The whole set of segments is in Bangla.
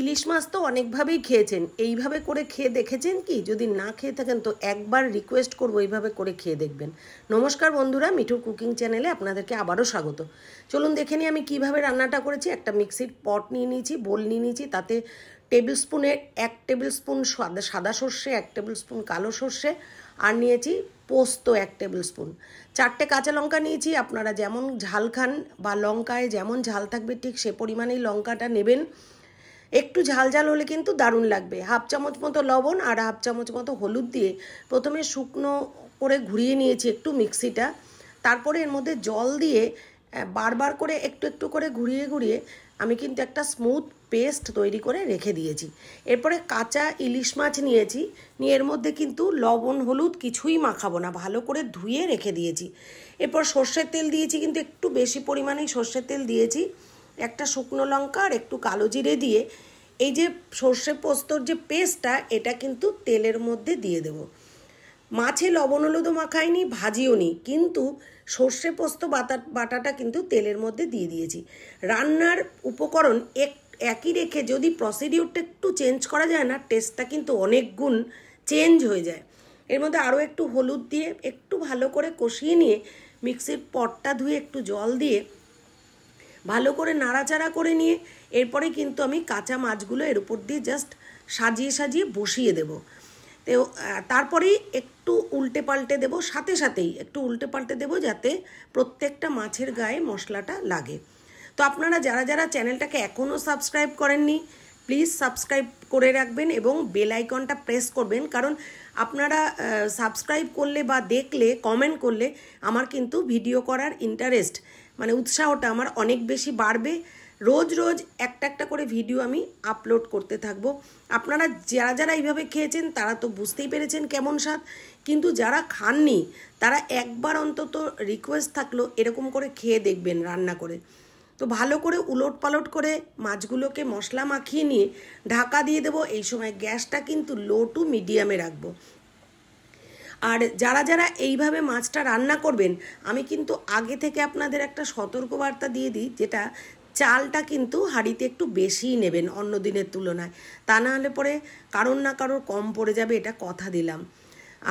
ইলিশ মাছ তো অনেকভাবেই খেয়েছেন এইভাবে করে খেয়ে দেখেছেন কি যদি না খেয়ে থাকেন তো একবার রিকোয়েস্ট করবো এইভাবে করে খেয়ে দেখবেন নমস্কার বন্ধুরা মিঠুর কুকিং চ্যানেলে আপনাদেরকে আবারও স্বাগত চলুন দেখে নিই আমি কিভাবে রান্নাটা করেছি একটা মিক্সির পট নিয়ে নিয়েছি বোল নিয়ে নিয়েছি তাতে টেবিল স্পুনের এক টেবিল স্পুন সাদা সাদা সর্ষে এক টেবিল স্পুন কালো সর্ষে আর নিয়েছি পোস্ত এক টেবিল স্পুন চারটে কাঁচা লঙ্কা নিয়েছি আপনারা যেমন ঝাল খান বা লঙ্কায় যেমন ঝাল থাকবে ঠিক সে পরিমাণেই লঙ্কাটা নেবেন একটু ঝাল ঝাল হলে কিন্তু দারুণ লাগবে হাফ চামচ মতো লবণ আর হাফ চামচ মতো হলুদ দিয়ে প্রথমে শুকনো করে ঘুরিয়ে নিয়েছি একটু মিক্সিটা তারপরে এর মধ্যে জল দিয়ে বারবার করে একটু একটু করে ঘুরিয়ে ঘুরিয়ে আমি কিন্তু একটা স্মুথ পেস্ট তৈরি করে রেখে দিয়েছি এরপরে কাঁচা ইলিশ মাছ নিয়েছি নিয়ে এর মধ্যে কিন্তু লবণ হলুদ কিছুই মাখাবো না ভালো করে ধুয়ে রেখে দিয়েছি এরপর সর্ষের তেল দিয়েছি কিন্তু একটু বেশি পরিমাণেই সর্ষের তেল দিয়েছি একটা শুকনো লঙ্কা আর একটু কালো জিরে দিয়ে এই যে সর্ষে পোস্তর যে পেস্টটা এটা কিন্তু তেলের মধ্যে দিয়ে দেব মাছে লবণ হলুদ মাখাইনি ভাজিও নি কিন্তু সর্ষে পোস্ত বাটা বাটাটা কিন্তু তেলের মধ্যে দিয়ে দিয়েছি রান্নার উপকরণ এক একই রেখে যদি প্রসিডিউরটা একটু চেঞ্জ করা যায় না টেস্টটা কিন্তু অনেক গুণ চেঞ্জ হয়ে যায় এর মধ্যে আরও একটু হলুদ দিয়ে একটু ভালো করে কষিয়ে নিয়ে মিক্সির পটটা ধুয়ে একটু জল দিয়ে ভালো করে নাড়াচাড়া করে নিয়ে এরপরে কিন্তু আমি কাঁচা মাছগুলো এর উপর দিয়ে জাস্ট সাজিয়ে সাজিয়ে বসিয়ে দেব তো তারপরেই একটু উল্টে পাল্টে দেবো সাথে সাথেই একটু উল্টে পাল্টে দেবো যাতে প্রত্যেকটা মাছের গায়ে মশলাটা লাগে তো আপনারা যারা যারা চ্যানেলটাকে এখনও সাবস্ক্রাইব করেননি প্লিজ সাবস্ক্রাইব করে রাখবেন এবং বেল আইকনটা প্রেস করবেন কারণ আপনারা সাবস্ক্রাইব করলে বা দেখলে কমেন্ট করলে আমার কিন্তু ভিডিও করার ইন্টারেস্ট মানে উৎসাহটা আমার অনেক বেশি বাড়বে রোজ রোজ একটা একটা করে ভিডিও আমি আপলোড করতে থাকবো আপনারা যারা যারা এইভাবে খেয়েছেন তারা তো বুঝতেই পেরেছেন কেমন স্বাদ কিন্তু যারা খাননি তারা একবার অন্তত রিকোয়েস্ট থাকলো এরকম করে খেয়ে দেখবেন রান্না করে তো ভালো করে উলট পালট করে মাছগুলোকে মশলা মাখিয়ে নিয়ে ঢাকা দিয়ে দেবো এই সময় গ্যাসটা কিন্তু লো টু মিডিয়ামে রাখবো আর যারা যারা এইভাবে মাছটা রান্না করবেন আমি কিন্তু আগে থেকে আপনাদের একটা সতর্কবার্তা দিয়ে দিই যেটা চালটা কিন্তু হাঁড়িতে একটু বেশিই নেবেন অন্য দিনের তুলনায় তা না হলে পরে কারোর না কারোর কম পড়ে যাবে এটা কথা দিলাম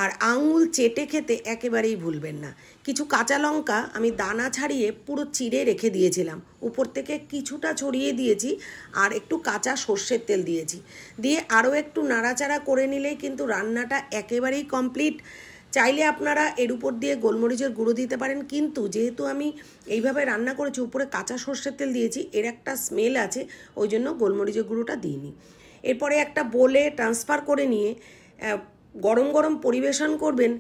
আর আঙুল চেটে খেতে একেবারেই ভুলবেন না কিছু কাঁচা লঙ্কা আমি দানা ছাড়িয়ে পুরো চিড়ে রেখে দিয়েছিলাম উপর থেকে কিছুটা ছড়িয়ে দিয়েছি আর একটু কাঁচা সর্ষের তেল দিয়েছি দিয়ে আরও একটু নাড়াচাড়া করে নিলেই কিন্তু রান্নাটা একেবারেই কমপ্লিট চাইলে আপনারা এর উপর দিয়ে গোলমরিচের গুঁড়ো দিতে পারেন কিন্তু যেহেতু আমি এইভাবে রান্না করেছি উপরে কাঁচা সর্ষের তেল দিয়েছি এর একটা স্মেল আছে ওই জন্য গোলমরিচের গুঁড়োটা দিইনি এরপরে একটা বোলে ট্রান্সফার করে নিয়ে গরম গরম পরিবেশন করবেন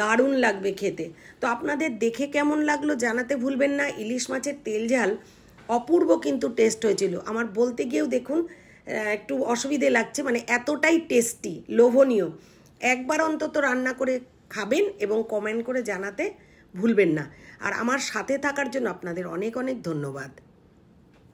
দারুণ লাগবে খেতে তো আপনাদের দেখে কেমন লাগলো জানাতে ভুলবেন না ইলিশ মাছের তেল ঝাল অপূর্ব কিন্তু টেস্ট হয়েছিল আমার বলতে গিয়েও দেখুন একটু অসুবিধে লাগছে মানে এতটাই টেস্টি লোভনীয় একবার অন্তত রান্না করে খাবেন এবং কমেন্ট করে জানাতে ভুলবেন না আর আমার সাথে থাকার জন্য আপনাদের অনেক অনেক ধন্যবাদ